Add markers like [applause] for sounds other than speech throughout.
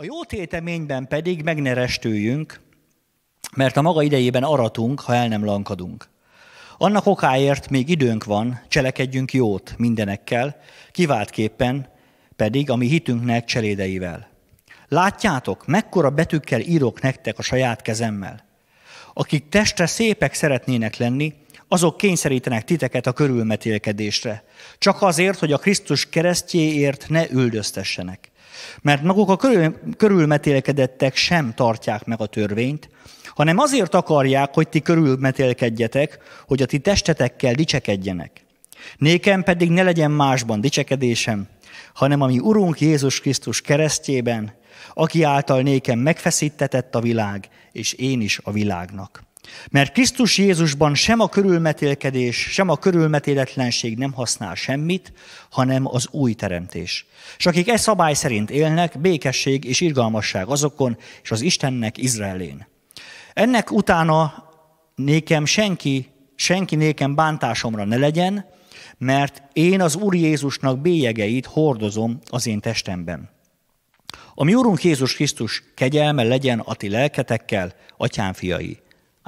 A jó téteményben pedig meg ne restüljünk, mert a maga idejében aratunk, ha el nem lankadunk. Annak okáért még időnk van, cselekedjünk jót mindenekkel, kiváltképpen pedig a mi hitünknek cselédeivel. Látjátok, mekkora betűkkel írok nektek a saját kezemmel. Akik testre szépek szeretnének lenni, azok kényszerítenek titeket a körülmetélkedésre, csak azért, hogy a Krisztus keresztjéért ne üldöztessenek. Mert maguk a körülmetélkedettek sem tartják meg a törvényt, hanem azért akarják, hogy ti körülmetélkedjetek, hogy a ti testetekkel dicsekedjenek. Nékem pedig ne legyen másban dicsekedésem, hanem ami Urunk Jézus Krisztus keresztjében, aki által nékem megfeszítetett a világ, és én is a világnak. Mert Krisztus Jézusban sem a körülmetélkedés, sem a körülmetéletlenség nem használ semmit, hanem az új teremtés. És akik e szabály szerint élnek, békesség és irgalmasság azokon, és az Istennek Izraelén. Ennek utána nékem senki, senki nékem bántásomra ne legyen, mert én az Úr Jézusnak bélyegeit hordozom az én testemben. A mi Úrunk Jézus Krisztus kegyelme legyen a ti lelketekkel, atyám fiai.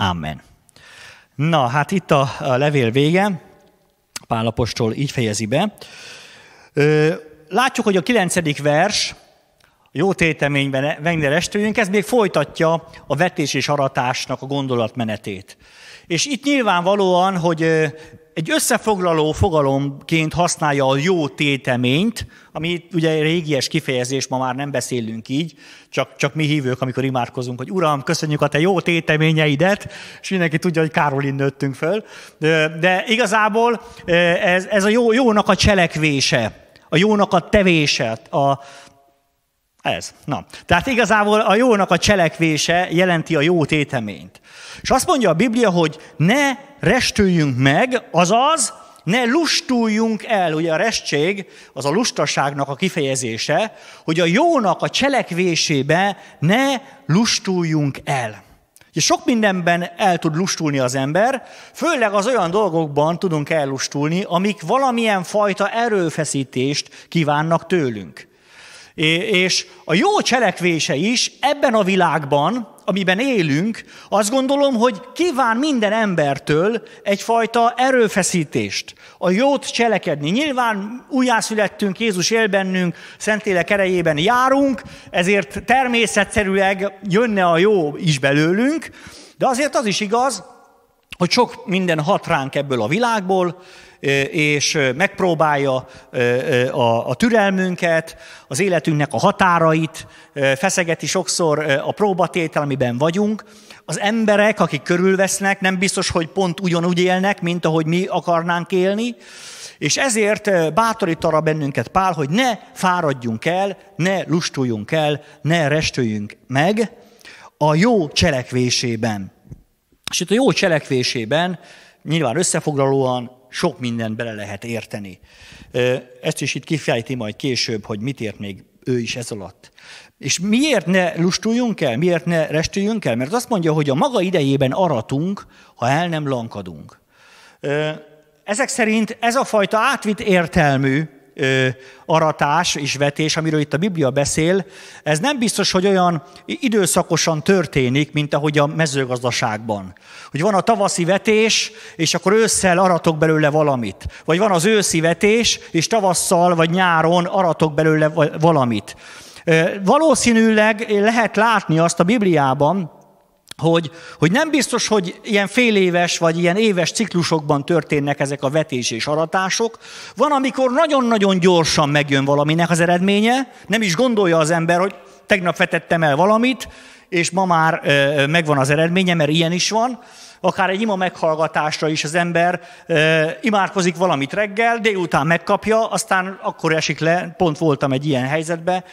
Amen. Na, hát itt a, levél vége, Pálapostól így fejezi be. Látjuk, hogy a kilencedik vers, a jó téteményben Wenger estőjünk, ez még folytatja a vetés és aratásnak a gondolatmenetét. És itt nyilvánvalóan, hogy egy összefoglaló fogalomként használja a jó téteményt, ami ugye régies kifejezés, ma már nem beszélünk így, csak, csak mi hívők, amikor imádkozunk, hogy Uram, köszönjük a te jó téteményeidet, és mindenki tudja, hogy Károlin nőttünk föl. De, de igazából ez, ez a jó, jónak a cselekvése, a jónak a tevése, a, ez. Na. Tehát igazából a jónak a cselekvése jelenti a jó téteményt. És azt mondja a Biblia, hogy ne restüljünk meg, azaz ne lustuljunk el. Ugye a restség az a lustaságnak a kifejezése, hogy a jónak a cselekvésébe ne lustuljunk el. Ugye sok mindenben el tud lustulni az ember, főleg az olyan dolgokban tudunk ellustulni, amik valamilyen fajta erőfeszítést kívánnak tőlünk. És a jó cselekvése is ebben a világban, amiben élünk, azt gondolom, hogy kíván minden embertől egyfajta erőfeszítést, a jót cselekedni. Nyilván újjászülettünk, Jézus él bennünk, Szentlélek erejében járunk, ezért természetszerűleg jönne a jó is belőlünk, de azért az is igaz, hogy sok minden hat ránk ebből a világból, és megpróbálja a türelmünket, az életünknek a határait, feszegeti sokszor a próbatétel, amiben vagyunk. Az emberek, akik körülvesznek, nem biztos, hogy pont ugyanúgy élnek, mint ahogy mi akarnánk élni, és ezért bátorít arra bennünket Pál, hogy ne fáradjunk el, ne lustuljunk el, ne restüljünk meg a jó cselekvésében. És itt a jó cselekvésében nyilván összefoglalóan sok mindent bele lehet érteni. Ezt is itt kifejti majd később, hogy mit ért még ő is ez alatt. És miért ne lustuljunk el, miért ne restüljünk el? Mert azt mondja, hogy a maga idejében aratunk, ha el nem lankadunk. Ezek szerint ez a fajta átvitt értelmű ö, aratás és vetés, amiről itt a Biblia beszél, ez nem biztos, hogy olyan időszakosan történik, mint ahogy a mezőgazdaságban. Hogy van a tavaszi vetés, és akkor ősszel aratok belőle valamit. Vagy van az őszi vetés, és tavasszal vagy nyáron aratok belőle valamit. Valószínűleg lehet látni azt a Bibliában, hogy, hogy nem biztos, hogy ilyen féléves vagy ilyen éves ciklusokban történnek ezek a vetés és aratások. Van, amikor nagyon-nagyon gyorsan megjön valaminek az eredménye, nem is gondolja az ember, hogy tegnap vetettem el valamit, és ma már megvan az eredménye, mert ilyen is van. Akár egy ima meghallgatásra is az ember imádkozik valamit reggel, délután megkapja, aztán akkor esik le, pont voltam egy ilyen helyzetben,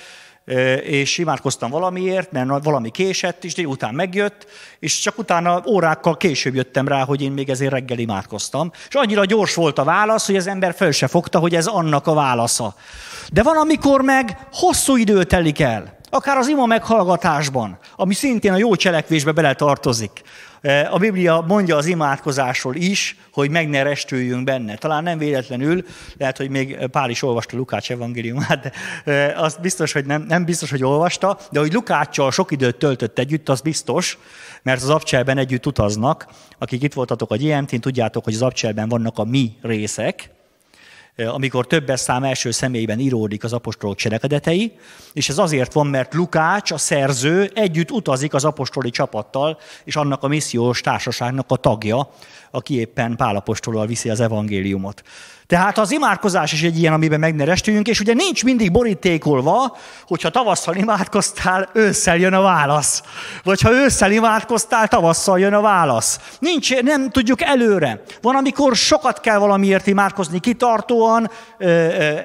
és imádkoztam valamiért, mert valami késett, és délután megjött, és csak utána órákkal később jöttem rá, hogy én még ezért reggel imádkoztam. És annyira gyors volt a válasz, hogy az ember fel se fogta, hogy ez annak a válasza. De van, amikor meg hosszú idő telik el, akár az ima meghallgatásban, ami szintén a jó cselekvésbe beletartozik, E, a Biblia mondja az imádkozásról is, hogy meg ne restüljünk benne. Talán nem véletlenül, lehet, hogy még Pál is olvasta Lukács evangéliumát, de e, az biztos, hogy nem, nem biztos, hogy olvasta, de hogy Lukáccsal sok időt töltött együtt, az biztos, mert az abcselben együtt utaznak. Akik itt voltatok a gmt tudjátok, hogy az abcselben vannak a mi részek, amikor többes szám első személyben íródik az apostolok cselekedetei, és ez azért van, mert Lukács, a szerző, együtt utazik az apostoli csapattal, és annak a missziós társaságnak a tagja, aki éppen Pálapostollal viszi az evangéliumot. Tehát az imádkozás is egy ilyen, amiben megnerestüljünk, és ugye nincs mindig borítékolva, hogyha tavasszal imádkoztál, ősszel jön a válasz. Vagy ha ősszel imádkoztál, tavasszal jön a válasz. Nincs, nem tudjuk előre. Van, amikor sokat kell valamiért imádkozni kitartóan,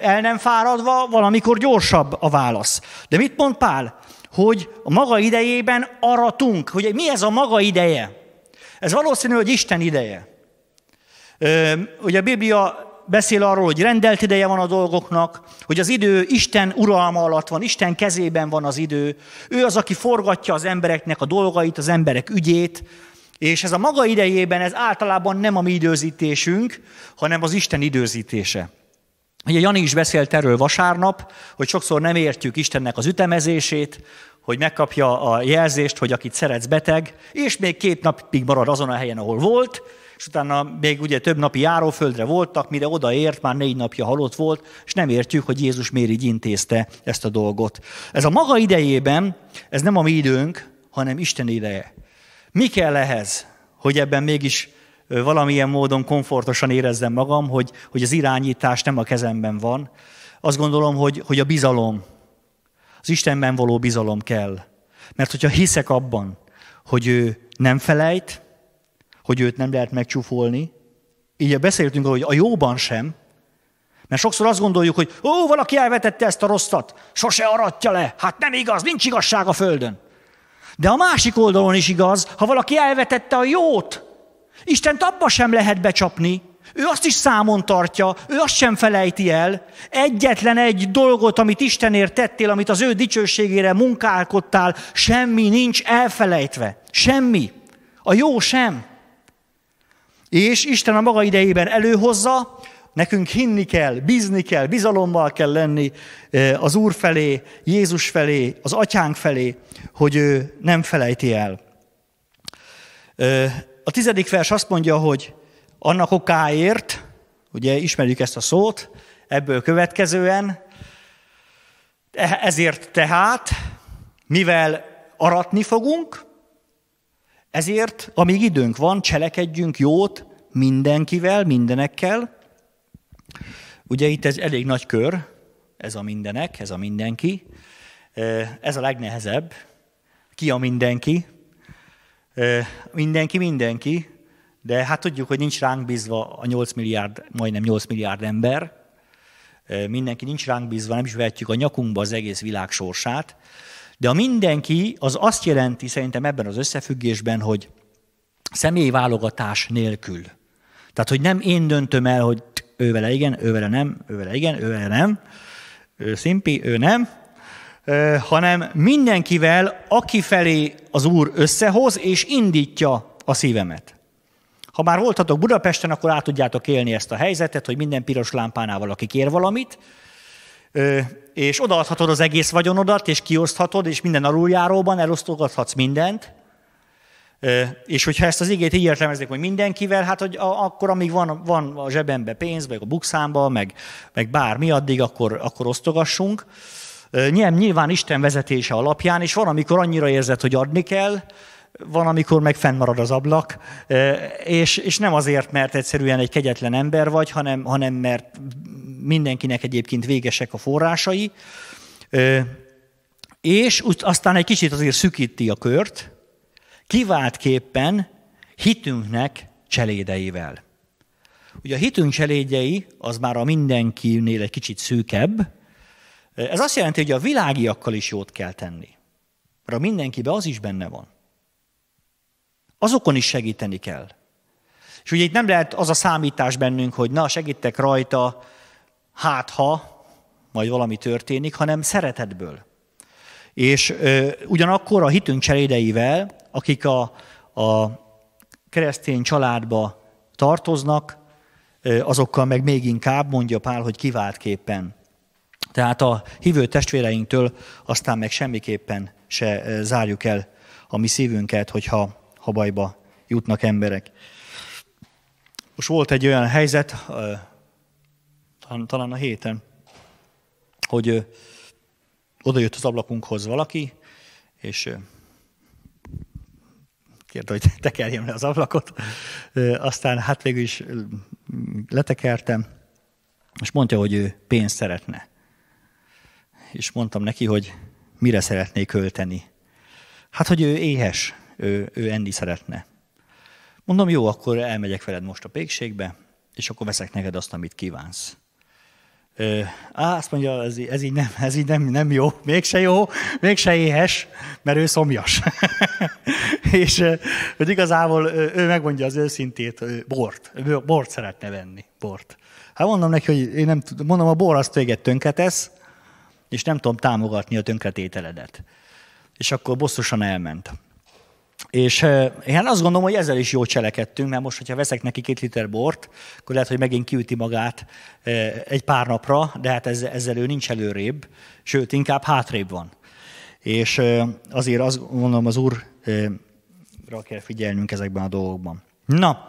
el nem fáradva, valamikor gyorsabb a válasz. De mit mond Pál? Hogy a maga idejében aratunk. Hogy mi ez a maga ideje? Ez valószínű, hogy Isten ideje. Ugye a Biblia beszél arról, hogy rendelt ideje van a dolgoknak, hogy az idő Isten uralma alatt van, Isten kezében van az idő. Ő az, aki forgatja az embereknek a dolgait, az emberek ügyét, és ez a maga idejében, ez általában nem a mi időzítésünk, hanem az Isten időzítése. Ugye Jani is beszélt erről vasárnap, hogy sokszor nem értjük Istennek az ütemezését, hogy megkapja a jelzést, hogy akit szeretsz beteg, és még két napig marad azon a helyen, ahol volt, és utána még ugye több napi járóföldre voltak, mire odaért, már négy napja halott volt, és nem értjük, hogy Jézus miért így intézte ezt a dolgot. Ez a maga idejében, ez nem a mi időnk, hanem Isten ideje. Mi kell ehhez, hogy ebben mégis valamilyen módon komfortosan érezzem magam, hogy, hogy az irányítás nem a kezemben van? Azt gondolom, hogy, hogy a bizalom, az Istenben való bizalom kell. Mert hogyha hiszek abban, hogy ő nem felejt, hogy őt nem lehet megcsúfolni, így beszéltünk arról, hogy a jóban sem, mert sokszor azt gondoljuk, hogy ó, valaki elvetette ezt a rosszat, sose aratja le, hát nem igaz, nincs igazság a földön. De a másik oldalon is igaz, ha valaki elvetette a jót, Isten abba sem lehet becsapni, ő azt is számon tartja, ő azt sem felejti el. Egyetlen egy dolgot, amit Istenért tettél, amit az ő dicsőségére munkálkodtál, semmi nincs elfelejtve. Semmi. A jó sem. És Isten a maga idejében előhozza, nekünk hinni kell, bízni kell, bizalommal kell lenni e, az Úr felé, Jézus felé, az Atyánk felé, hogy ő nem felejti el. E, a tizedik vers azt mondja, hogy annak okáért, ugye ismerjük ezt a szót, ebből következően, e, ezért tehát, mivel aratni fogunk, ezért, amíg időnk van, cselekedjünk jót mindenkivel, mindenekkel. Ugye itt ez elég nagy kör, ez a mindenek, ez a mindenki. E, ez a legnehezebb. Ki a mindenki? E, mindenki, mindenki. De hát tudjuk, hogy nincs ránk bízva a 8 milliárd, majdnem 8 milliárd ember, mindenki nincs ránk bízva, nem is vehetjük a nyakunkba az egész világ sorsát, de a mindenki az azt jelenti szerintem ebben az összefüggésben, hogy személyválogatás nélkül. Tehát, hogy nem én döntöm el, hogy ővele igen, ővele nem, ővele igen, ővele nem, ő szimpi, ő nem, hanem mindenkivel, aki felé az Úr összehoz és indítja a szívemet. Ha már voltatok Budapesten, akkor át tudjátok élni ezt a helyzetet, hogy minden piros lámpánál valaki kér valamit, és odaadhatod az egész vagyonodat, és kioszthatod, és minden aluljáróban elosztogathatsz mindent, és hogyha ezt az igét így értelmezik, hogy mindenkivel, hát hogy akkor amíg van, van a zsebembe pénz, meg a bukszámba, meg, meg bármi, addig akkor, akkor osztogassunk. Nyilván, nyilván Isten vezetése alapján, és van, amikor annyira érzed, hogy adni kell, van, amikor meg fennmarad az ablak, és, és nem azért, mert egyszerűen egy kegyetlen ember vagy, hanem, hanem mert mindenkinek egyébként végesek a forrásai, és aztán egy kicsit azért szükíti a kört, kiváltképpen hitünknek cselédeivel. Ugye a hitünk cselédjei, az már a mindenkinél egy kicsit szűkebb, ez azt jelenti, hogy a világiakkal is jót kell tenni. Mert a mindenkibe az is benne van azokon is segíteni kell. És ugye itt nem lehet az a számítás bennünk, hogy na, segítek rajta, hát ha, majd valami történik, hanem szeretetből. És ö, ugyanakkor a hitünk cselédeivel, akik a, a keresztény családba tartoznak, ö, azokkal meg még inkább mondja Pál, hogy kiváltképpen. Tehát a hívő testvéreinktől aztán meg semmiképpen se zárjuk el a mi szívünket, hogyha ha bajba jutnak emberek. Most volt egy olyan helyzet, talán a héten, hogy oda jött az ablakunkhoz valaki, és kérte, hogy [laughs] tekerjem le az ablakot. Aztán hát végül is letekertem, és mondja, hogy ő pénzt szeretne. És mondtam neki, hogy mire szeretné költeni. Hát, hogy ő éhes ő, ő enni szeretne. Mondom, jó, akkor elmegyek veled most a pékségbe, és akkor veszek neked azt, amit kívánsz. Ö, á, azt mondja, ez, ez így, nem, ez így nem, nem jó, mégse jó, mégse éhes, mert ő szomjas. [laughs] és hogy igazából ő megmondja az őszintét, bort, bort szeretne venni, bort. Hát mondom neki, hogy én nem tudom, mondom, a bor azt téged tönketesz, és nem tudom támogatni a tönkretételedet. És akkor bosszusan elment. És én hát azt gondolom, hogy ezzel is jól cselekedtünk, mert most, hogyha veszek neki két liter bort, akkor lehet, hogy megint kiüti magát egy pár napra, de hát ezzel, ezzel ő nincs előrébb, sőt, inkább hátrébb van. És azért azt gondolom, az úrra kell figyelnünk ezekben a dolgokban. Na,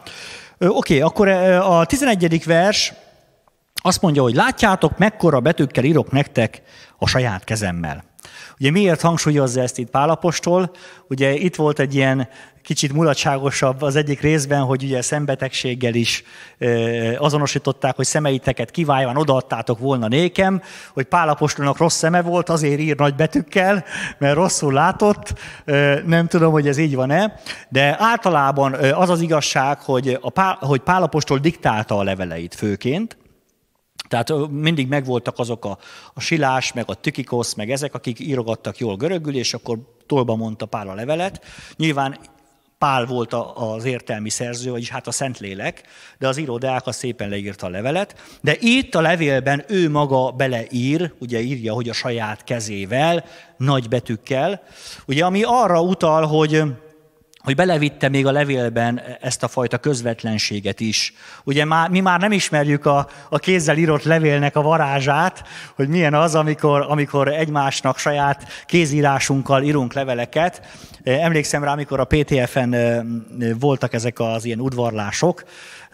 oké, akkor a 11. vers azt mondja, hogy látjátok, mekkora betűkkel írok nektek a saját kezemmel. Ugye miért hangsúlyozza ezt itt Pálapostól? Ugye itt volt egy ilyen kicsit mulatságosabb az egyik részben, hogy ugye szembetegséggel is azonosították, hogy szemeiteket kiváljon, odaadtátok volna nékem, hogy Pálapostónak rossz szeme volt, azért ír nagy betűkkel, mert rosszul látott, nem tudom, hogy ez így van-e, de általában az az igazság, hogy, a Pál, hogy Pálapostól diktálta a leveleit főként, tehát mindig megvoltak azok a, a Silás, meg a Tükikosz, meg ezek, akik írogattak jól görögül, és akkor tolba mondta Pál a levelet. Nyilván Pál volt az értelmi szerző, vagyis hát a Szentlélek, de az író Deáka szépen leírta a levelet. De itt a levélben ő maga beleír, ugye írja, hogy a saját kezével, nagy betűkkel, ugye ami arra utal, hogy hogy belevitte még a levélben ezt a fajta közvetlenséget is. Ugye már, mi már nem ismerjük a, a kézzel írott levélnek a varázsát, hogy milyen az, amikor, amikor egymásnak saját kézírásunkkal írunk leveleket. Emlékszem rá, amikor a PTF-en voltak ezek az ilyen udvarlások,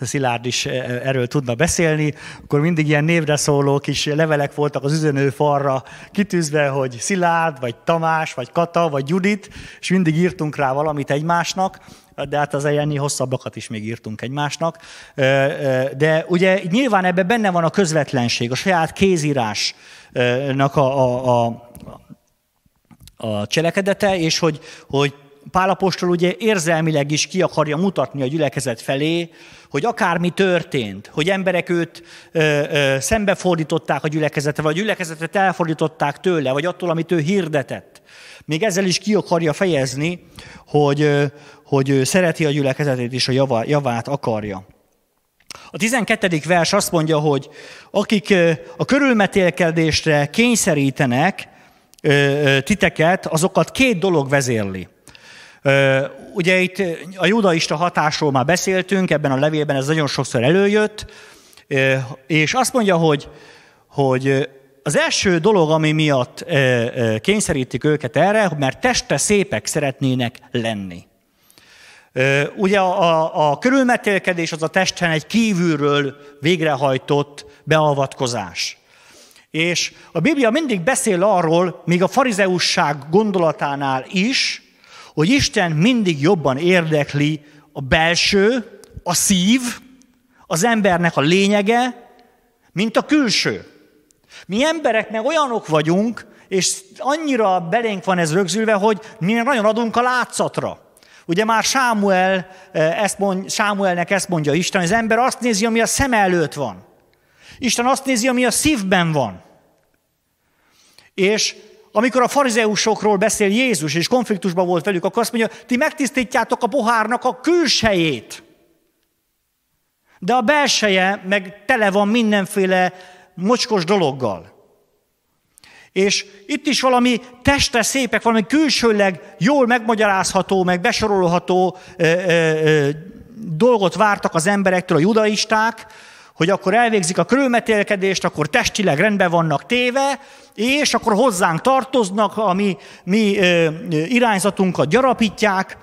Szilárd is e, e, erről tudna beszélni, akkor mindig ilyen névre szóló kis levelek voltak az falra kitűzve, hogy Szilárd, vagy Tamás, vagy Kata, vagy Judit, és mindig írtunk rá valamit egymásnak, de hát az ilyen hosszabbakat is még írtunk egymásnak. E, de ugye nyilván ebben benne van a közvetlenség, a saját kézírásnak a, a, a, a cselekedete, és hogy, hogy Pálapostól ugye érzelmileg is ki akarja mutatni a gyülekezet felé, hogy akármi történt, hogy emberek őt ö, ö, szembefordították a gyülekezete, vagy a gyülekezetet elfordították tőle, vagy attól, amit ő hirdetett. Még ezzel is ki akarja fejezni, hogy, hogy szereti a gyülekezetét, és a java, javát akarja. A 12. vers azt mondja, hogy akik a körülmetélkedésre kényszerítenek titeket, azokat két dolog vezérli. Ugye itt a judaista hatásról már beszéltünk, ebben a levélben ez nagyon sokszor előjött, és azt mondja, hogy, hogy az első dolog, ami miatt kényszerítik őket erre, mert teste szépek szeretnének lenni. Ugye a, a körülmetélkedés az a testen egy kívülről végrehajtott beavatkozás. És a Biblia mindig beszél arról, még a farizeusság gondolatánál is, hogy Isten mindig jobban érdekli a belső, a szív, az embernek a lényege, mint a külső. Mi emberek meg olyanok vagyunk, és annyira belénk van ez rögzülve, hogy mi nagyon adunk a látszatra. Ugye már Sámuel, eh, ezt mond, Sámuelnek ezt mondja Isten, az ember azt nézi, ami a szem előtt van. Isten azt nézi, ami a szívben van. És amikor a farizeusokról beszél Jézus, és konfliktusban volt velük, akkor azt mondja, ti megtisztítjátok a pohárnak a külsejét. De a belseje meg tele van mindenféle mocskos dologgal. És itt is valami testre szépek, valami külsőleg jól megmagyarázható, meg besorolható ö, ö, ö, dolgot vártak az emberektől a judaisták, hogy akkor elvégzik a körülmetélkedést, akkor testileg rendben vannak téve, és akkor hozzánk tartoznak, a mi, mi ö, irányzatunkat gyarapítják,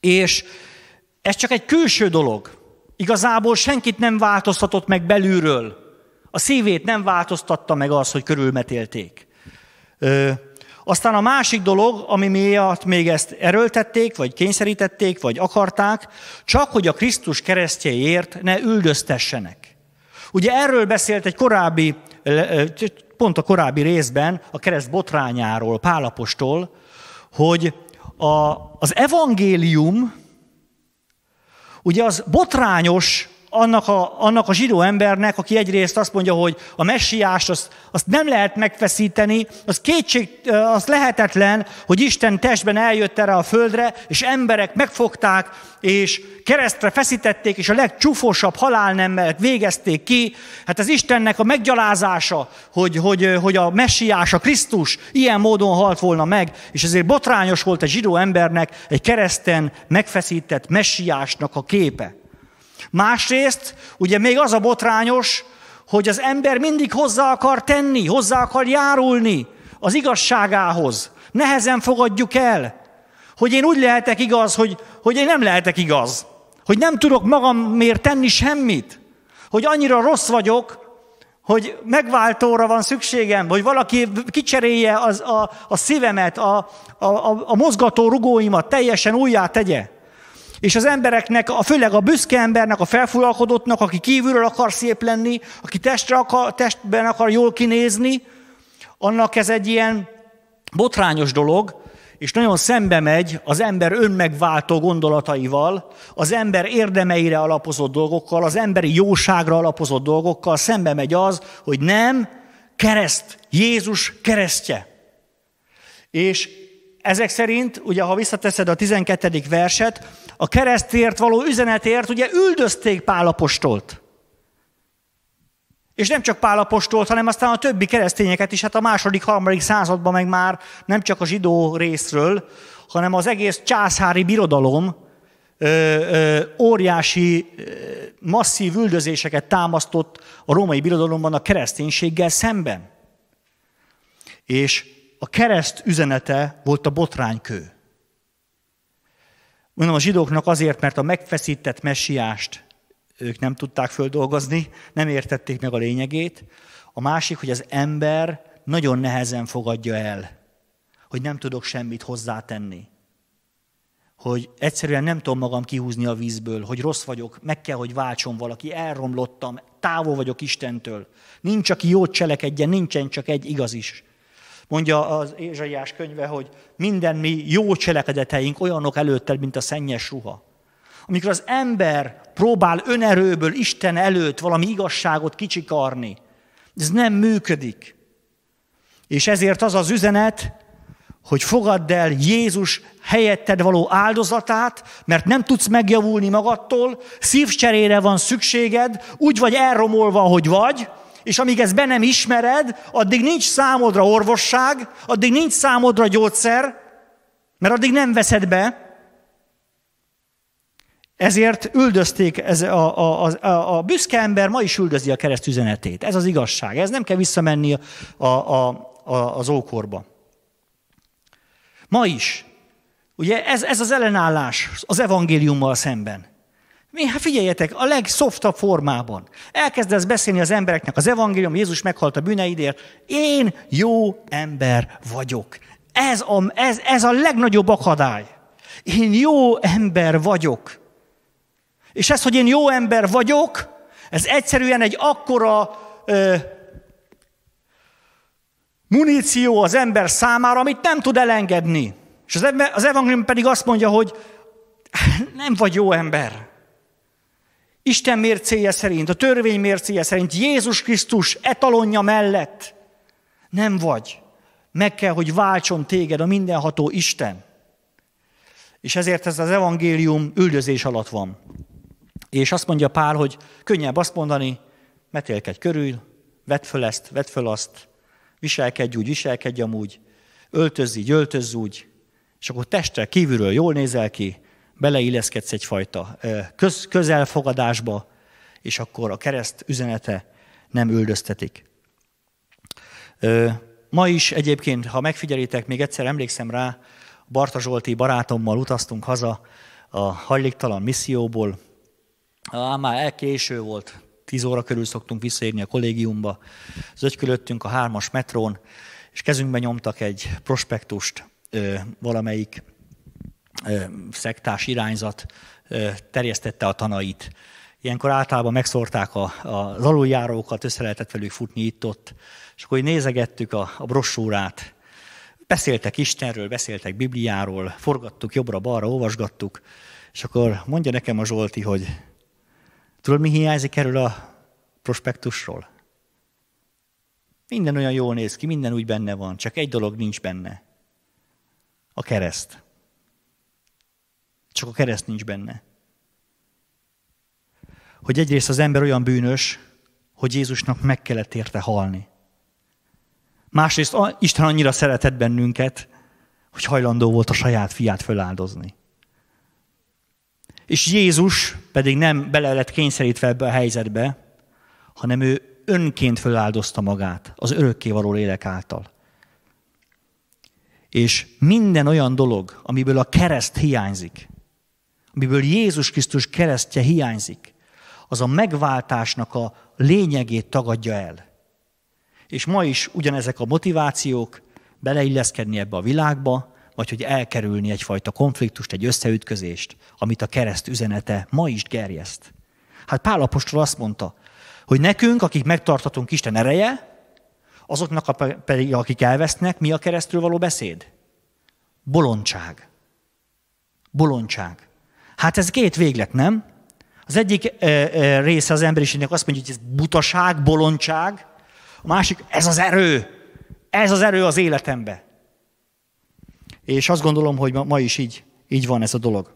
és ez csak egy külső dolog. Igazából senkit nem változtatott meg belülről. A szívét nem változtatta meg az, hogy körülmetélték. Ö, aztán a másik dolog, ami miatt még ezt erőltették, vagy kényszerítették, vagy akarták, csak hogy a Krisztus keresztjeért ne üldöztessenek. Ugye erről beszélt egy korábbi, pont a korábbi részben, a kereszt botrányáról, Pálapostól, hogy a, az evangélium, ugye az botrányos annak a, annak a zsidó embernek, aki egyrészt azt mondja, hogy a messiást azt, azt nem lehet megfeszíteni, az kétség, az lehetetlen, hogy Isten testben eljött erre a földre, és emberek megfogták, és keresztre feszítették, és a legcsúfosabb halálnemmel végezték ki. Hát ez Istennek a meggyalázása, hogy, hogy, hogy a messiás, a Krisztus ilyen módon halt volna meg, és ezért botrányos volt egy zsidó embernek egy kereszten megfeszített messiásnak a képe. Másrészt, ugye még az a botrányos, hogy az ember mindig hozzá akar tenni, hozzá akar járulni az igazságához. Nehezen fogadjuk el, hogy én úgy lehetek igaz, hogy, hogy én nem lehetek igaz. Hogy nem tudok magamért tenni semmit. Hogy annyira rossz vagyok, hogy megváltóra van szükségem, hogy valaki kicserélje az, a, a szívemet, a, a, a mozgató rugóimat, teljesen újjá tegye. És az embereknek, a, főleg a büszke embernek, a felfuralkodottnak, aki kívülről akar szép lenni, aki testre akar, testben akar jól kinézni, annak ez egy ilyen botrányos dolog, és nagyon szembe megy az ember önmegváltó gondolataival, az ember érdemeire alapozott dolgokkal, az emberi jóságra alapozott dolgokkal, szembe megy az, hogy nem, kereszt, Jézus keresztje. És ezek szerint, ugye ha visszateszed a 12. verset, a keresztért való üzenetért ugye üldözték Pálapostolt. És nem csak Pálapostolt, hanem aztán a többi keresztényeket is, hát a második, harmadik században meg már nem csak a zsidó részről, hanem az egész császári birodalom ö, ö, óriási, ö, masszív üldözéseket támasztott a római birodalomban a kereszténységgel szemben. És a kereszt üzenete volt a botránykő. Mondom, a zsidóknak azért, mert a megfeszített messiást ők nem tudták földolgozni, nem értették meg a lényegét. A másik, hogy az ember nagyon nehezen fogadja el, hogy nem tudok semmit hozzátenni. Hogy egyszerűen nem tudom magam kihúzni a vízből, hogy rossz vagyok, meg kell, hogy váltson valaki, elromlottam, távol vagyok Istentől. Nincs, aki jót cselekedjen, nincsen csak egy igaz is. Mondja az Ézsaiás könyve, hogy minden mi jó cselekedeteink olyanok előttel, mint a szennyes ruha. Amikor az ember próbál önerőből Isten előtt valami igazságot kicsikarni, ez nem működik. És ezért az az üzenet, hogy fogadd el Jézus helyetted való áldozatát, mert nem tudsz megjavulni magadtól, szívcserére van szükséged, úgy vagy elromolva, hogy vagy, és amíg ezt be nem ismered, addig nincs számodra orvosság, addig nincs számodra gyógyszer, mert addig nem veszed be. Ezért üldözték, ez a, a, a, a büszke ember ma is üldözi a kereszt üzenetét. Ez az igazság, ez nem kell visszamenni a, a, a, az ókorba. Ma is. Ugye ez, ez az ellenállás az evangéliummal szemben. Mi? Hát figyeljetek, a legszoftabb formában. Elkezdesz beszélni az embereknek az evangélium, Jézus meghalt a bűneidért. Én jó ember vagyok. Ez a, ez, ez a legnagyobb akadály. Én jó ember vagyok. És ez, hogy én jó ember vagyok, ez egyszerűen egy akkora ö, muníció az ember számára, amit nem tud elengedni. És az, az evangélium pedig azt mondja, hogy nem vagy jó ember. Isten mércéje szerint, a törvény mércéje szerint, Jézus Krisztus etalonja mellett nem vagy. Meg kell, hogy váltson téged a mindenható Isten. És ezért ez az evangélium üldözés alatt van. És azt mondja Pál, hogy könnyebb azt mondani, metélkedj körül, vedd föl ezt, vedd föl azt, viselkedj úgy, viselkedj amúgy, öltözz így, öltözz úgy, és akkor testre kívülről jól nézel ki, beleilleszkedsz egyfajta köz, közelfogadásba, és akkor a kereszt üzenete nem üldöztetik. Ma is egyébként, ha megfigyelitek, még egyszer emlékszem rá, Barta Zsolti barátommal utaztunk haza a hajléktalan misszióból. Á, már elkéső volt, tíz óra körül szoktunk visszaérni a kollégiumba. Zögykülöttünk a hármas metrón, és kezünkbe nyomtak egy prospektust valamelyik szektás irányzat terjesztette a tanait. Ilyenkor általában megszórták a, az aluljárókat, össze lehetett velük futni itt-ott, és akkor nézegettük a, a brossúrát. Beszéltek Istenről, beszéltek Bibliáról, forgattuk jobbra-balra, olvasgattuk, és akkor mondja nekem a Zsolti, hogy tudod, mi hiányzik erről a prospektusról? Minden olyan jól néz ki, minden úgy benne van, csak egy dolog nincs benne. A kereszt. Csak a kereszt nincs benne. Hogy egyrészt az ember olyan bűnös, hogy Jézusnak meg kellett érte halni. Másrészt Isten annyira szeretett bennünket, hogy hajlandó volt a saját fiát föláldozni. És Jézus pedig nem bele lett kényszerítve ebbe a helyzetbe, hanem ő önként föláldozta magát az örökkévaló lélek által. És minden olyan dolog, amiből a kereszt hiányzik, amiből Jézus Krisztus keresztje hiányzik, az a megváltásnak a lényegét tagadja el. És ma is ugyanezek a motivációk beleilleszkedni ebbe a világba, vagy hogy elkerülni egyfajta konfliktust, egy összeütközést, amit a kereszt üzenete ma is gerjeszt. Hát Pál apostol azt mondta, hogy nekünk, akik megtartatunk Isten ereje, azoknak a pedig, akik elvesznek, mi a keresztről való beszéd? Bolondság. Bolondság. Hát ez két véglet, nem? Az egyik része az emberiségnek azt mondja, hogy ez butaság, bolondság, a másik, ez az erő, ez az erő az életembe. És azt gondolom, hogy ma, ma is így, így van ez a dolog.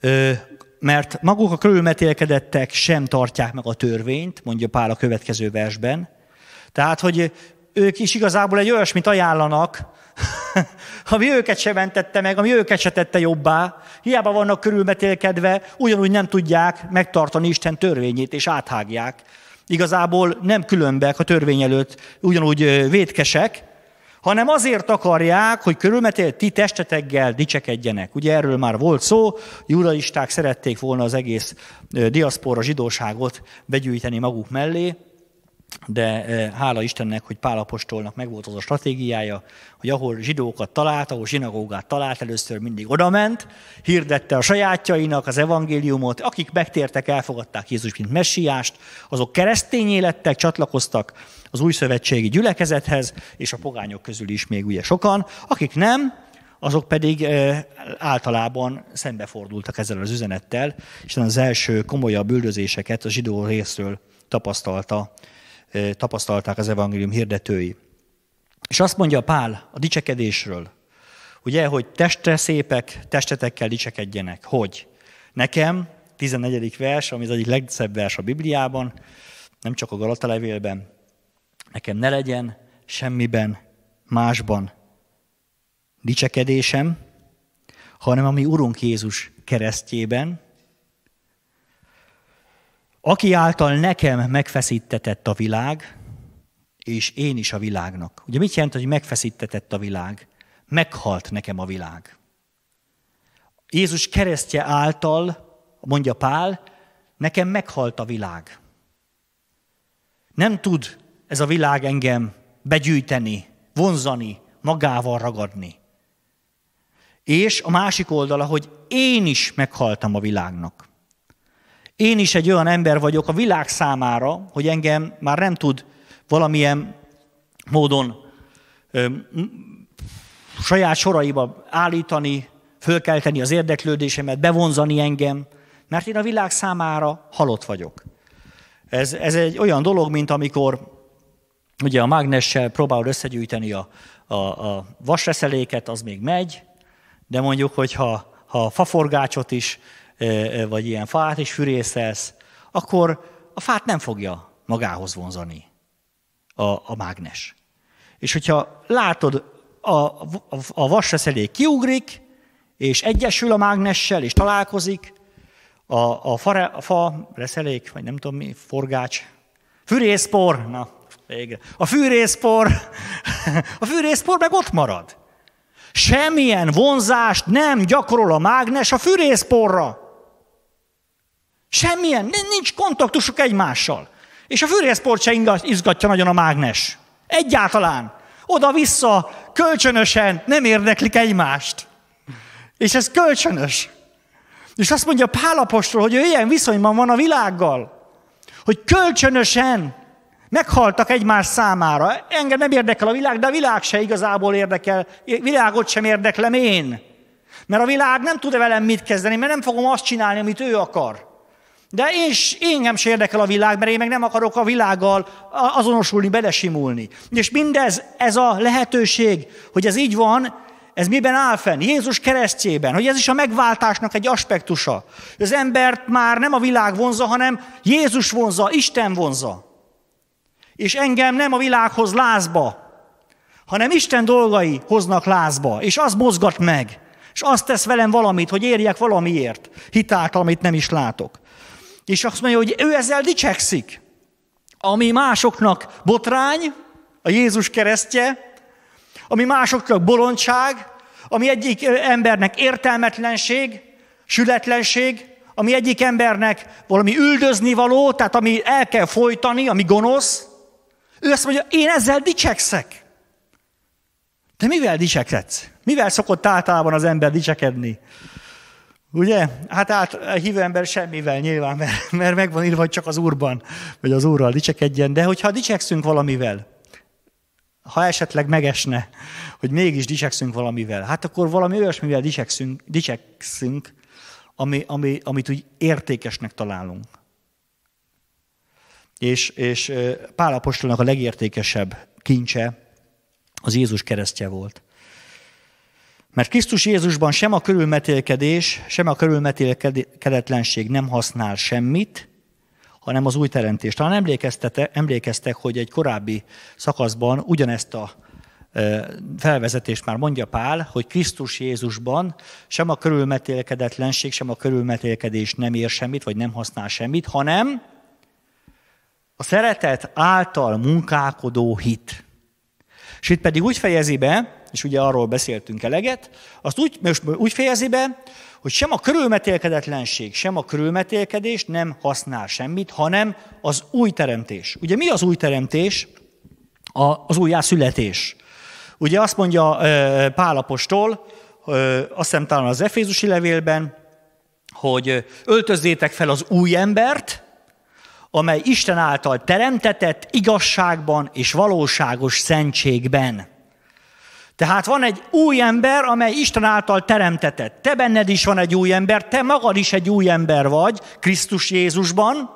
Ö, mert maguk a körülmetélkedettek sem tartják meg a törvényt, mondja Pál a következő versben. Tehát, hogy ők is igazából egy olyasmit ajánlanak, ami [laughs] őket se mentette meg, ami őket se tette jobbá, hiába vannak körülmetélkedve, ugyanúgy nem tudják megtartani Isten törvényét, és áthágják. Igazából nem különbek a törvény előtt, ugyanúgy vétkesek, hanem azért akarják, hogy körülmetél ti testeteggel dicsekedjenek. Ugye erről már volt szó, judaisták szerették volna az egész diaszpora zsidóságot begyűjteni maguk mellé, de eh, hála Istennek, hogy Pálapostolnak megvolt az a stratégiája, hogy ahol zsidókat talált, ahol zsinagógát talált, először mindig odament, hirdette a sajátjainak az evangéliumot, akik megtértek, elfogadták Jézus mint messiást, azok keresztényé lettek, csatlakoztak az új szövetségi gyülekezethez, és a pogányok közül is még ugye sokan, akik nem, azok pedig eh, általában szembefordultak ezzel az üzenettel, és az első komolyabb üldözéseket a zsidó részről tapasztalta tapasztalták az evangélium hirdetői. És azt mondja Pál a dicsekedésről, ugye, hogy testre szépek, testetekkel dicsekedjenek. Hogy? Nekem, 14. vers, ami az egyik legszebb vers a Bibliában, nem csak a Galata levélben, nekem ne legyen semmiben, másban dicsekedésem, hanem ami Urunk Jézus keresztjében, aki által nekem megfeszítetett a világ, és én is a világnak. Ugye mit jelent, hogy megfeszítetett a világ? Meghalt nekem a világ. Jézus keresztje által, mondja Pál, nekem meghalt a világ. Nem tud ez a világ engem begyűjteni, vonzani, magával ragadni. És a másik oldala, hogy én is meghaltam a világnak. Én is egy olyan ember vagyok a világ számára, hogy engem már nem tud valamilyen módon ö, saját soraiba állítani, fölkelteni az érdeklődésemet, bevonzani engem, mert én a világ számára halott vagyok. Ez, ez egy olyan dolog, mint amikor ugye a mágnessel próbálod összegyűjteni a, a, a vasreszeléket, az még megy, de mondjuk, hogyha ha a faforgácsot is vagy ilyen fát, és fűrészelsz, akkor a fát nem fogja magához vonzani a, a mágnes. És hogyha látod, a, a, a vasreszelék kiugrik, és egyesül a mágnessel, és találkozik, a, a, fa, a fa reszelék, vagy nem tudom mi, forgács, fűrészpor, na, végre. A fűrészpor, [laughs] a fűrészpor meg ott marad. Semmilyen vonzást nem gyakorol a mágnes a fűrészporra. Semmilyen, nincs kontaktusuk egymással. És a fűrészport se izgatja nagyon a mágnes. Egyáltalán. Oda-vissza, kölcsönösen nem érdeklik egymást. És ez kölcsönös. És azt mondja apostol, hogy ő ilyen viszonyban van a világgal, hogy kölcsönösen meghaltak egymás számára. Engem nem érdekel a világ, de a világ se igazából érdekel, világot sem érdeklem én. Mert a világ nem tud velem mit kezdeni, mert nem fogom azt csinálni, amit ő akar. De én, nem is érdekel a világ, mert én meg nem akarok a világgal azonosulni, belesimulni. És mindez, ez a lehetőség, hogy ez így van, ez miben áll fenn? Jézus keresztjében, hogy ez is a megváltásnak egy aspektusa. Az embert már nem a világ vonza, hanem Jézus vonza, Isten vonza. És engem nem a világhoz lázba, hanem Isten dolgai hoznak lázba, és az mozgat meg, és azt tesz velem valamit, hogy érjek valamiért, hitáltal, amit nem is látok. És azt mondja, hogy ő ezzel dicsekszik. Ami másoknak botrány, a Jézus keresztje, ami másoknak bolondság, ami egyik embernek értelmetlenség, sületlenség, ami egyik embernek valami üldözni való, tehát ami el kell folytani, ami gonosz, ő azt mondja, én ezzel dicsekszek. Te mivel dicsekedsz? Mivel szokott általában az ember dicsekedni? Ugye? Hát át, a hívő ember semmivel nyilván, mert, mert megvan írva, hogy csak az Úrban, vagy az Úrral dicsekedjen. De hogyha dicsekszünk valamivel, ha esetleg megesne, hogy mégis dicsekszünk valamivel, hát akkor valami olyasmivel dicsekszünk, dicsekszünk ami, ami, amit úgy értékesnek találunk. És, és Pál Apostolnak a legértékesebb kincse az Jézus keresztje volt. Mert Krisztus Jézusban sem a körülmetélkedés, sem a körülmetélkedetlenség nem használ semmit, hanem az új teremtést. Talán emlékeztek, hogy egy korábbi szakaszban ugyanezt a felvezetést már mondja Pál, hogy Krisztus Jézusban sem a körülmetélkedetlenség, sem a körülmetélkedés nem ér semmit, vagy nem használ semmit, hanem a szeretet által munkálkodó hit. És itt pedig úgy fejezi be, és ugye arról beszéltünk eleget, azt úgy, most úgy fejezi be, hogy sem a körülmetélkedetlenség, sem a körülmetélkedés nem használ semmit, hanem az új teremtés. Ugye mi az új teremtés? A, az újjászületés. Ugye azt mondja Pálapostól, azt hiszem talán az Efézusi levélben, hogy öltözzétek fel az új embert, amely Isten által teremtetett igazságban és valóságos szentségben. Tehát van egy új ember, amely Isten által teremtetett. Te benned is van egy új ember, te magad is egy új ember vagy, Krisztus Jézusban,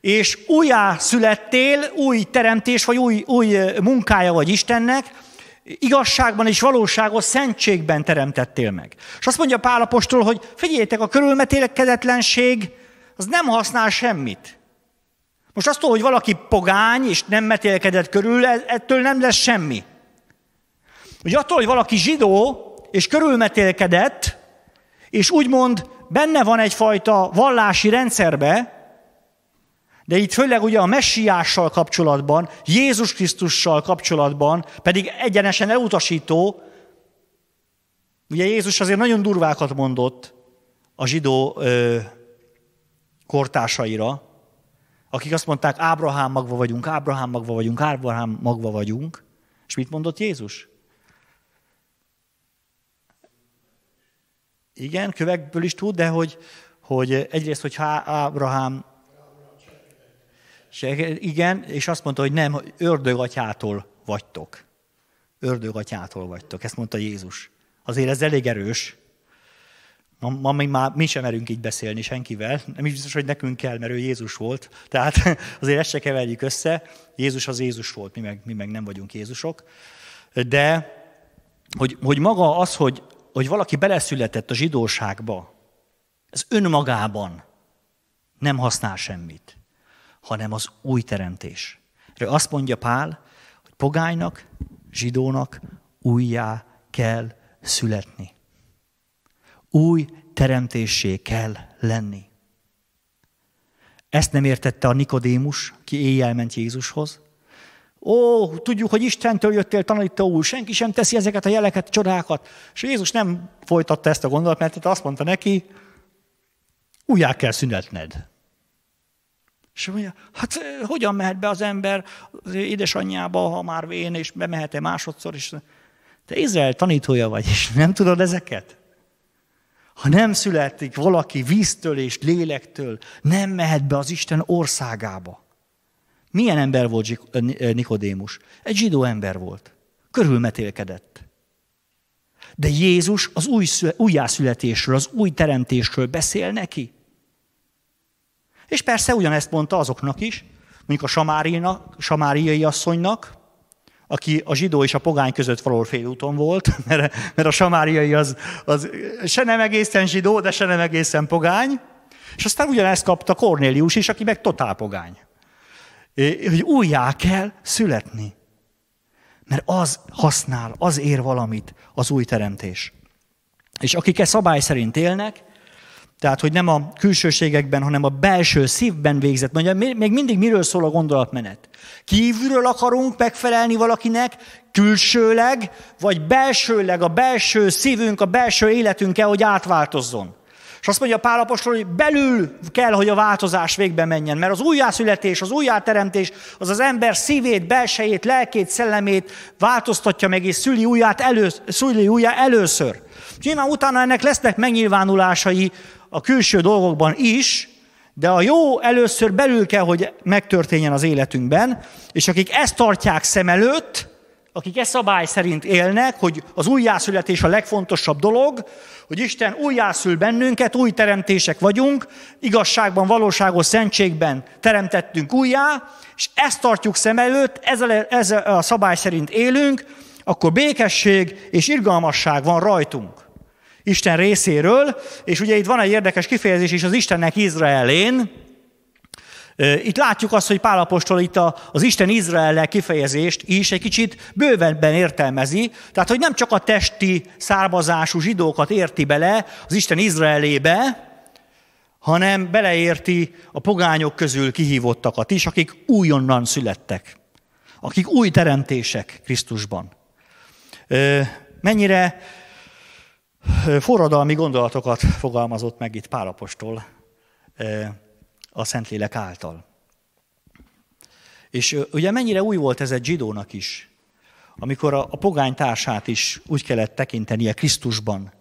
és újjá születtél, új teremtés, vagy új, új munkája vagy Istennek, igazságban és valóságos szentségben teremtettél meg. És azt mondja Pál apostol, hogy figyeljétek, a körülmetélekedetlenség az nem használ semmit. Most azt, hogy valaki pogány és nem metélkedett körül, e-, ettől nem lesz semmi hogy attól, hogy valaki zsidó, és körülmetélkedett, és úgymond benne van egyfajta vallási rendszerbe, de itt főleg ugye a messiással kapcsolatban, Jézus Krisztussal kapcsolatban, pedig egyenesen elutasító, ugye Jézus azért nagyon durvákat mondott a zsidó ö, kortársaira, akik azt mondták, Ábrahám magva vagyunk, Ábrahám magva vagyunk, Ábrahám magva vagyunk. És mit mondott Jézus? Igen, kövekből is tud, de hogy, hogy egyrészt, hogy Ábrahám igen, és azt mondta, hogy nem, ördög atyától vagytok. ördög atyától vagytok, ezt mondta Jézus. Azért ez elég erős. Ma, ma mi, már, mi sem merünk így beszélni senkivel, nem is biztos, hogy nekünk kell, mert ő Jézus volt. Tehát [laughs] azért ezt se keverjük össze. Jézus az Jézus volt, mi meg, mi meg nem vagyunk Jézusok. De hogy, hogy maga az, hogy hogy valaki beleszületett a zsidóságba, ez önmagában nem használ semmit, hanem az új teremtés. Erre azt mondja Pál, hogy pogánynak, zsidónak újjá kell születni. Új teremtésé kell lenni. Ezt nem értette a Nikodémus, ki éjjel ment Jézushoz, Ó, tudjuk, hogy Istentől jöttél tanító úr, senki sem teszi ezeket a jeleket, csodákat. És Jézus nem folytatta ezt a gondolatmenetet, azt mondta neki, újjá kell szünetned. És mondja, hát eh, hogyan mehet be az ember az édesanyjába, ha már vén, és bemehet-e másodszor is? Te Izrael tanítója vagy, és nem tudod ezeket? Ha nem születik valaki víztől és lélektől, nem mehet be az Isten országába. Milyen ember volt Nikodémus? Egy zsidó ember volt. Körülmetélkedett. De Jézus az új, újjászületésről, az új teremtésről beszél neki. És persze ugyanezt mondta azoknak is, mondjuk a samáriai asszonynak, aki a zsidó és a pogány között való félúton volt, [laughs] mert, mert a samáriai az, az se nem egészen zsidó, de se nem egészen pogány, és aztán ugyanezt kapta Kornélius is, aki meg totál pogány hogy újjá kell születni. Mert az használ, az ér valamit az új teremtés. És akik e szabály szerint élnek, tehát, hogy nem a külsőségekben, hanem a belső szívben végzett. Mondja, még mindig miről szól a gondolatmenet? Kívülről akarunk megfelelni valakinek, külsőleg, vagy belsőleg a belső szívünk, a belső életünk kell, hogy átváltozzon. És azt mondja Pál apostol, hogy belül kell, hogy a változás végbe menjen, mert az újjászületés, az újjáteremtés, az az ember szívét, belsejét, lelkét, szellemét változtatja meg, és szüli újját elősz szüli újjá először. Nyilván utána ennek lesznek megnyilvánulásai a külső dolgokban is, de a jó először belül kell, hogy megtörténjen az életünkben, és akik ezt tartják szem előtt, akik e szabály szerint élnek, hogy az újjászületés a legfontosabb dolog, hogy Isten újjászül bennünket, új teremtések vagyunk, igazságban, valóságos szentségben teremtettünk újjá, és ezt tartjuk szem előtt, ezzel, ezzel a szabály szerint élünk, akkor békesség és irgalmasság van rajtunk. Isten részéről, és ugye itt van egy érdekes kifejezés is az Istennek Izraelén, itt látjuk azt, hogy Pálapostól itt az Isten izrael kifejezést is egy kicsit bővenben értelmezi, tehát hogy nem csak a testi származású zsidókat érti bele az Isten Izraelébe, hanem beleérti a pogányok közül kihívottakat is, akik újonnan születtek, akik új teremtések Krisztusban. Mennyire forradalmi gondolatokat fogalmazott meg itt Pálapostól a Szentlélek által. És ugye mennyire új volt ez egy zsidónak is, amikor a, a pogány társát is úgy kellett tekintenie Krisztusban,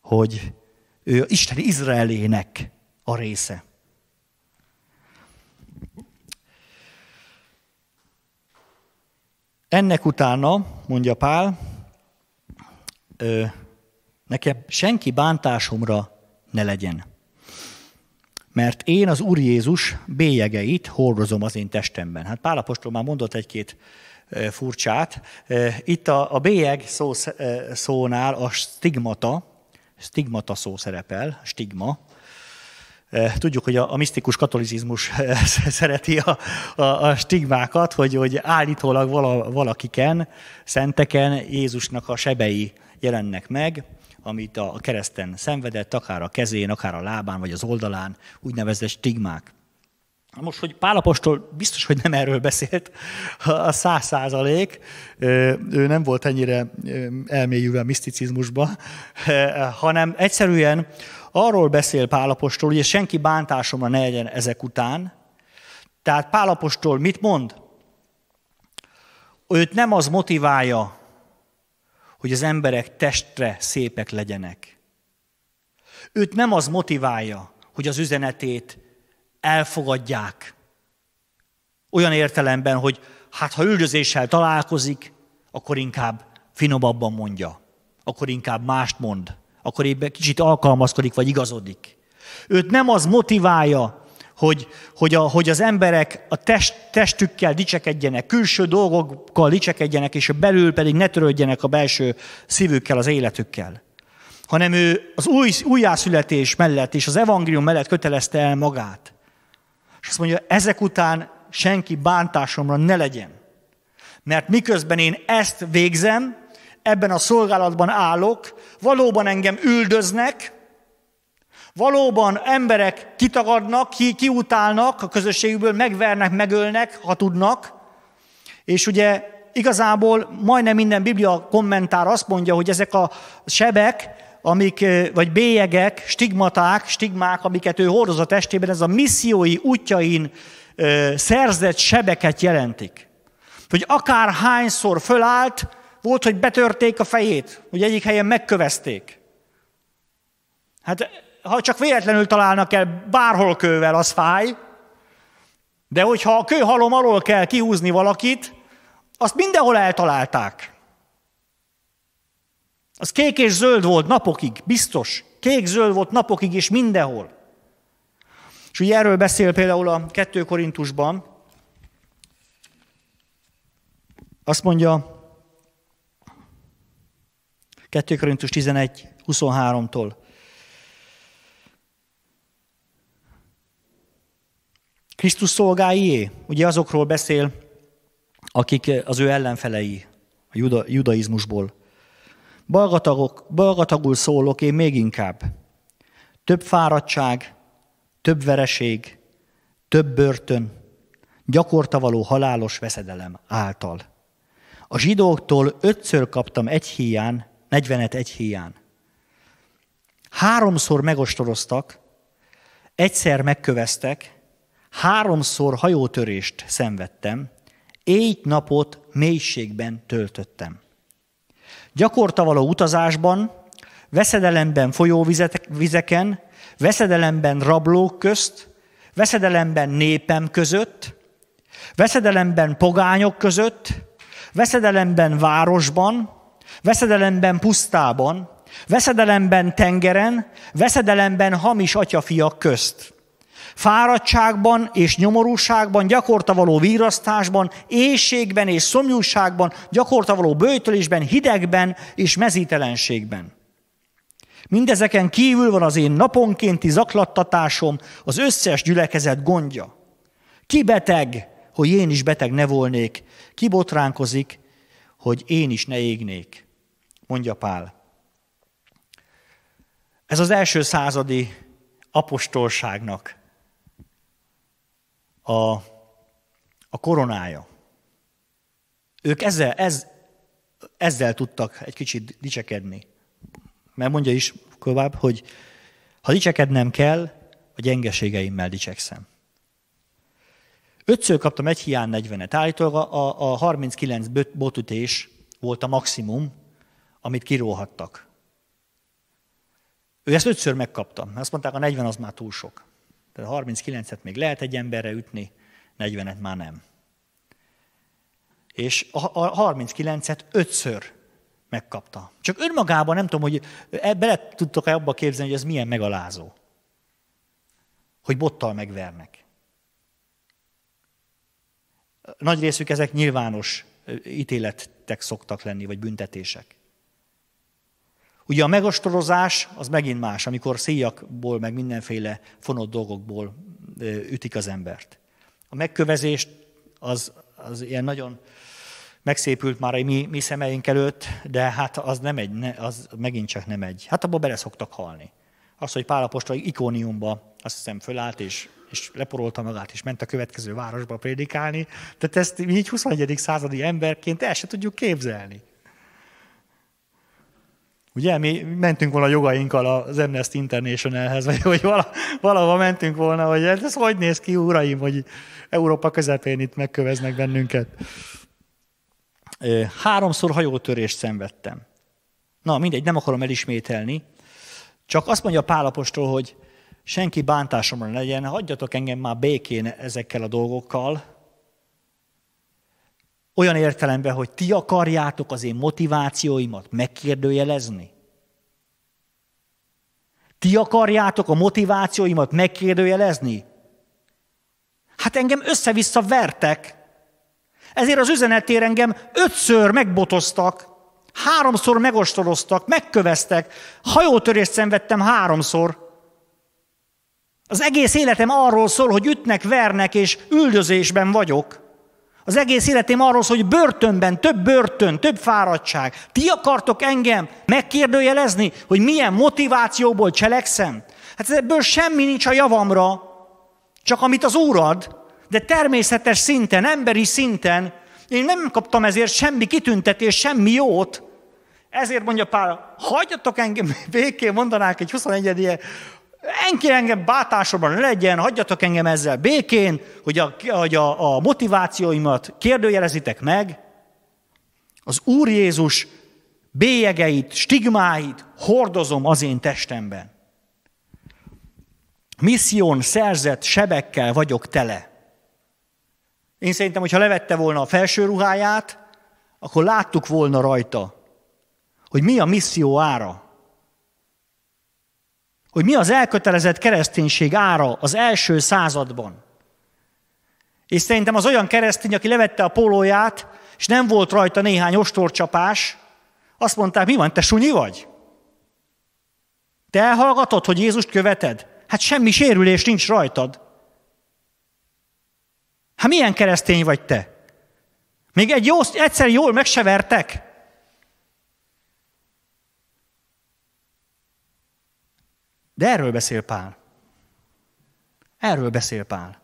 hogy ő Isten Izraelének a része. Ennek utána, mondja Pál, nekem senki bántásomra ne legyen mert én az Úr Jézus bélyegeit hordozom az én testemben. Hát Apostol már mondott egy-két furcsát. Itt a, a bélyeg szó, szónál a stigmata, stigmata szó szerepel, stigma. Tudjuk, hogy a, a misztikus katolicizmus [laughs] szereti a, a, a stigmákat, hogy, hogy állítólag vala, valakiken, szenteken Jézusnak a sebei jelennek meg, amit a kereszten szenvedett, akár a kezén, akár a lábán, vagy az oldalán, úgynevezett stigmák. Most, hogy Pálapostól biztos, hogy nem erről beszélt, a száz százalék, ő nem volt ennyire elmélyülve a miszticizmusba, hanem egyszerűen arról beszél Pálapostól, hogy senki bántásomra ne legyen ezek után. Tehát Pálapostól mit mond? Őt nem az motiválja, hogy az emberek testre szépek legyenek. Őt nem az motiválja, hogy az üzenetét elfogadják. Olyan értelemben, hogy hát ha üldözéssel találkozik, akkor inkább finomabban mondja, akkor inkább mást mond, akkor éppen kicsit alkalmazkodik vagy igazodik. Őt nem az motiválja, hogy, hogy, a, hogy az emberek a test, testükkel dicsekedjenek, külső dolgokkal dicsekedjenek, és a belül pedig ne törődjenek a belső szívükkel, az életükkel. Hanem ő az új, újjászületés mellett és az evangélium mellett kötelezte el magát. És azt mondja, ezek után senki bántásomra ne legyen. Mert miközben én ezt végzem, ebben a szolgálatban állok, valóban engem üldöznek, Valóban emberek kitagadnak, ki, kiutálnak a közösségükből, megvernek, megölnek, ha tudnak. És ugye igazából majdnem minden biblia kommentár azt mondja, hogy ezek a sebek, amik, vagy bélyegek, stigmaták, stigmák, amiket ő hordoz a testében, ez a missziói útjain szerzett sebeket jelentik. Hogy akár hányszor fölállt, volt, hogy betörték a fejét, hogy egyik helyen megkövezték. Hát ha csak véletlenül találnak el bárhol kővel, az fáj, de hogyha a kőhalom alól kell kihúzni valakit, azt mindenhol eltalálták. Az kék és zöld volt napokig, biztos. Kék-zöld volt napokig és mindenhol. És ugye erről beszél például a 2 Korintusban. Azt mondja 2 Korintus 11, 23-tól. Krisztus szolgáié, ugye azokról beszél, akik az ő ellenfelei a juda, judaizmusból. Balgatagok, balgatagul szólok én még inkább. Több fáradtság, több vereség, több börtön, gyakorta való halálos veszedelem által. A zsidóktól ötször kaptam egy híján, negyvenet egy híján. Háromszor megostoroztak, egyszer megköveztek, Háromszor hajótörést szenvedtem, éjt napot mélységben töltöttem. Gyakorta való utazásban, veszedelemben folyóvizeken, veszedelemben rablók közt, veszedelemben népem között, veszedelemben pogányok között, veszedelemben városban, veszedelemben pusztában, veszedelemben tengeren, veszedelemben hamis atyafiak közt. Fáradtságban és nyomorúságban, gyakorta való vírasztásban, éjségben és szomjúságban, gyakorta való bőtölésben, hidegben és mezítelenségben. Mindezeken kívül van az én naponkénti zaklattatásom, az összes gyülekezet gondja. Ki beteg, hogy én is beteg ne volnék, ki botránkozik, hogy én is ne égnék, mondja Pál. Ez az első századi apostolságnak a, a koronája. Ők ezzel, ez, ezzel tudtak egy kicsit dicsekedni. Mert mondja is tovább, hogy ha dicsekednem kell, a gyengeségeimmel dicsekszem. Ötször kaptam egy hián 40-et. Állítólag a, a 39 botütés volt a maximum, amit kiróhattak. Ő ezt ötször megkapta. Azt mondták, a 40 az már túl sok. Tehát 39-et még lehet egy emberre ütni, 40-et már nem. És a 39-et ötször megkapta. Csak önmagában nem tudom, hogy e, bele tudtok-e abba képzelni, hogy ez milyen megalázó. Hogy bottal megvernek. Nagy részük ezek nyilvános ítéletek szoktak lenni, vagy büntetések. Ugye a megostorozás az megint más, amikor szíjakból, meg mindenféle fonott dolgokból ütik az embert. A megkövezés az, az ilyen nagyon megszépült már a mi, mi szemeink előtt, de hát az nem egy, ne, az megint csak nem egy. Hát abba bele szoktak halni. Az, hogy Apostol ikóniumba, azt hiszem, fölállt és, és leporolta magát, és ment a következő városba prédikálni, tehát ezt mi így 21. századi emberként el se tudjuk képzelni. Ugye, mi mentünk volna a jogainkkal az Amnesty Internationalhez, vagy hogy vala, valahova mentünk volna, hogy ez hogy néz ki, uraim, hogy Európa közepén itt megköveznek bennünket. Háromszor hajótörést szenvedtem. Na, mindegy, nem akarom elismételni. Csak azt mondja Pálapostól, hogy senki bántásomra legyen, hagyjatok engem már békén ezekkel a dolgokkal, olyan értelemben, hogy ti akarjátok az én motivációimat megkérdőjelezni? Ti akarjátok a motivációimat megkérdőjelezni? Hát engem össze-vissza vertek. Ezért az üzenetér engem ötször megbotoztak, háromszor megostoroztak, megköveztek, hajótörést szenvedtem háromszor. Az egész életem arról szól, hogy ütnek, vernek és üldözésben vagyok. Az egész életem arról szól, hogy börtönben, több börtön, több fáradtság. Ti akartok engem megkérdőjelezni, hogy milyen motivációból cselekszem? Hát ebből semmi nincs a javamra, csak amit az Úr ad, de természetes szinten, emberi szinten, én nem kaptam ezért semmi kitüntetés, semmi jót. Ezért mondja Pál, hagyjatok engem [laughs] békén, mondanák egy 21 -e Enki engem bátásomban legyen, hagyjatok engem ezzel békén, hogy a, hogy a, a motivációimat kérdőjelezitek meg. Az Úr Jézus bélyegeit, stigmáit hordozom az én testemben. Misszión szerzett sebekkel vagyok tele. Én szerintem, hogyha levette volna a felső ruháját, akkor láttuk volna rajta, hogy mi a misszió ára hogy mi az elkötelezett kereszténység ára az első században. És szerintem az olyan keresztény, aki levette a pólóját, és nem volt rajta néhány ostorcsapás, azt mondták, mi van, te sunyi vagy? Te elhallgatod, hogy Jézust követed? Hát semmi sérülés nincs rajtad. Hát milyen keresztény vagy te? Még egy jó, egyszer jól megsevertek? De erről beszél Pál. Erről beszél Pál.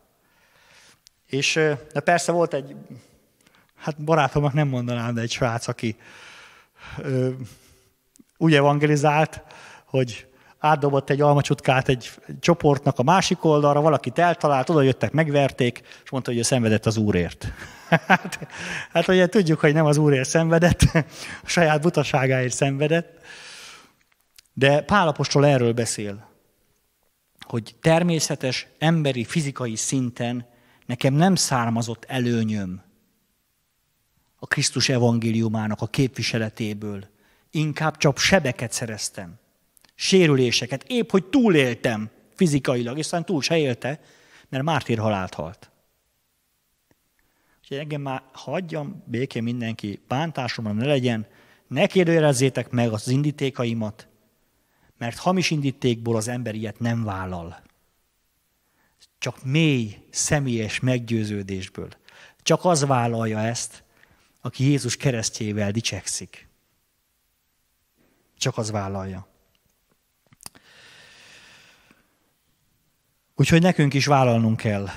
És de persze volt egy, hát barátomnak nem mondanám, de egy srác, aki ö, úgy evangelizált, hogy átdobott egy almacsutkát egy csoportnak a másik oldalra, valakit eltalált, oda jöttek, megverték, és mondta, hogy ő szenvedett az Úrért. [laughs] hát, hát ugye tudjuk, hogy nem az Úrért szenvedett, [laughs] a saját butaságáért szenvedett, de Pálapostól erről beszél, hogy természetes, emberi, fizikai szinten nekem nem származott előnyöm a Krisztus evangéliumának a képviseletéből. Inkább csak sebeket szereztem, sérüléseket, épp hogy túléltem fizikailag, és aztán túl se élte, mert mártír halált halt. Úgyhogy engem már hagyjam békén mindenki, bántásomra ne legyen, ne kérdőjelezzétek meg az indítékaimat, mert hamis indítékból az ember ilyet nem vállal. Csak mély, személyes meggyőződésből. Csak az vállalja ezt, aki Jézus keresztjével dicsekszik. Csak az vállalja. Úgyhogy nekünk is vállalnunk kell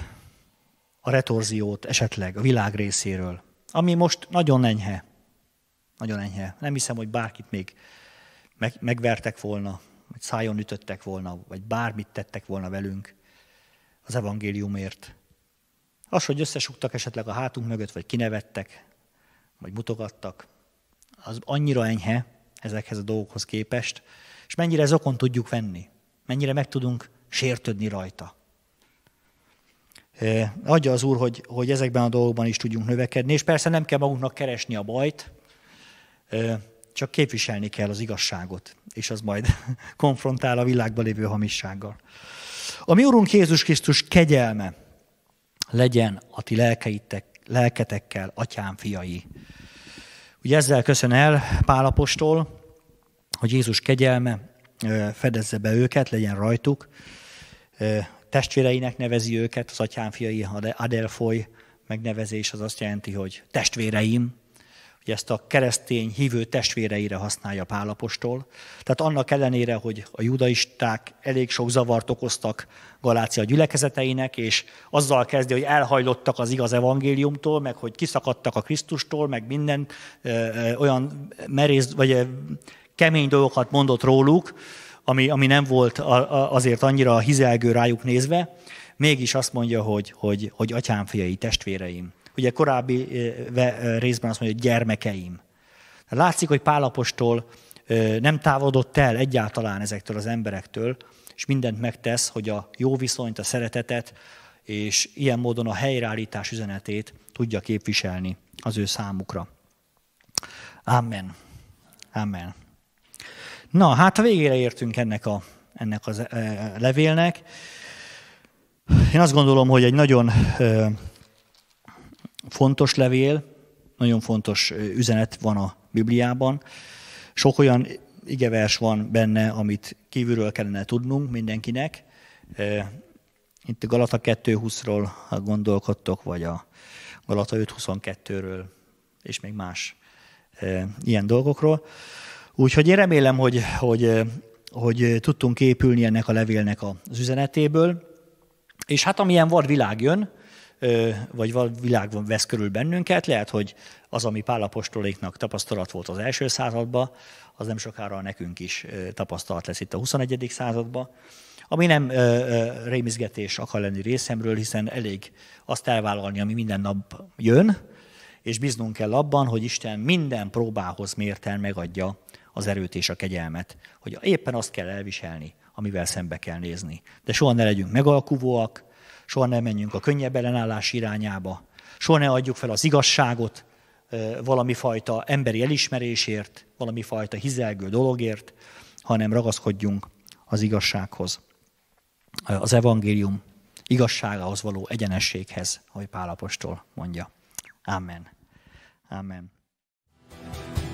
a retorziót esetleg a világ részéről, ami most nagyon enyhe. Nagyon enyhe. Nem hiszem, hogy bárkit még megvertek volna hogy szájon ütöttek volna, vagy bármit tettek volna velünk az evangéliumért. Az, hogy összesugtak esetleg a hátunk mögött, vagy kinevettek, vagy mutogattak, az annyira enyhe ezekhez a dolgokhoz képest, és mennyire zokon tudjuk venni, mennyire meg tudunk sértődni rajta. Eh, adja az Úr, hogy, hogy ezekben a dolgokban is tudjunk növekedni, és persze nem kell magunknak keresni a bajt, eh, csak képviselni kell az igazságot, és az majd [laughs] konfrontál a világban lévő hamissággal. A mi Urunk Jézus Krisztus kegyelme legyen a ti lelketekkel, atyám fiai. Ugye ezzel köszön el Pálapostól, hogy Jézus kegyelme fedezze be őket, legyen rajtuk. Testvéreinek nevezi őket, az atyám fiai Adelfoy megnevezés az azt jelenti, hogy testvéreim, hogy ezt a keresztény hívő testvéreire használja Pálapostól. Tehát annak ellenére, hogy a judaisták elég sok zavart okoztak Galácia gyülekezeteinek, és azzal kezdi, hogy elhajlottak az igaz evangéliumtól, meg hogy kiszakadtak a Krisztustól, meg minden ö, ö, olyan merész, vagy ö, kemény dolgokat mondott róluk, ami, ami nem volt a, a, azért annyira hizelgő rájuk nézve, mégis azt mondja, hogy, hogy, hogy atyám fiai, testvéreim, ugye korábbi részben azt mondja, hogy gyermekeim. Látszik, hogy Pálapostól nem távodott el egyáltalán ezektől az emberektől, és mindent megtesz, hogy a jó viszonyt, a szeretetet, és ilyen módon a helyreállítás üzenetét tudja képviselni az ő számukra. Amen. Amen. Na, hát a végére értünk ennek, a, ennek a levélnek. Én azt gondolom, hogy egy nagyon Fontos levél, nagyon fontos üzenet van a Bibliában. Sok olyan igevers van benne, amit kívülről kellene tudnunk mindenkinek. Itt a Galata 2.20-ról gondolkodtok, vagy a Galata 5.22-ről, és még más ilyen dolgokról. Úgyhogy én remélem, hogy, hogy, hogy tudtunk épülni ennek a levélnek az üzenetéből. És hát amilyen vad világ jön, vagy világ vesz körül bennünket. Lehet, hogy az, ami Pálapostoléknak tapasztalat volt az első században, az nem sokára nekünk is tapasztalat lesz itt a 21. században. Ami nem rémizgetés akar lenni részemről, hiszen elég azt elvállalni, ami minden nap jön, és bíznunk kell abban, hogy Isten minden próbához mérten megadja az erőt és a kegyelmet, hogy éppen azt kell elviselni, amivel szembe kell nézni. De soha ne legyünk megalkuvóak, soha ne menjünk a könnyebb ellenállás irányába, soha ne adjuk fel az igazságot valami fajta emberi elismerésért, valami fajta hizelgő dologért, hanem ragaszkodjunk az igazsághoz, az evangélium igazságához való egyenességhez, ahogy Pálapostól mondja. Amen. Amen.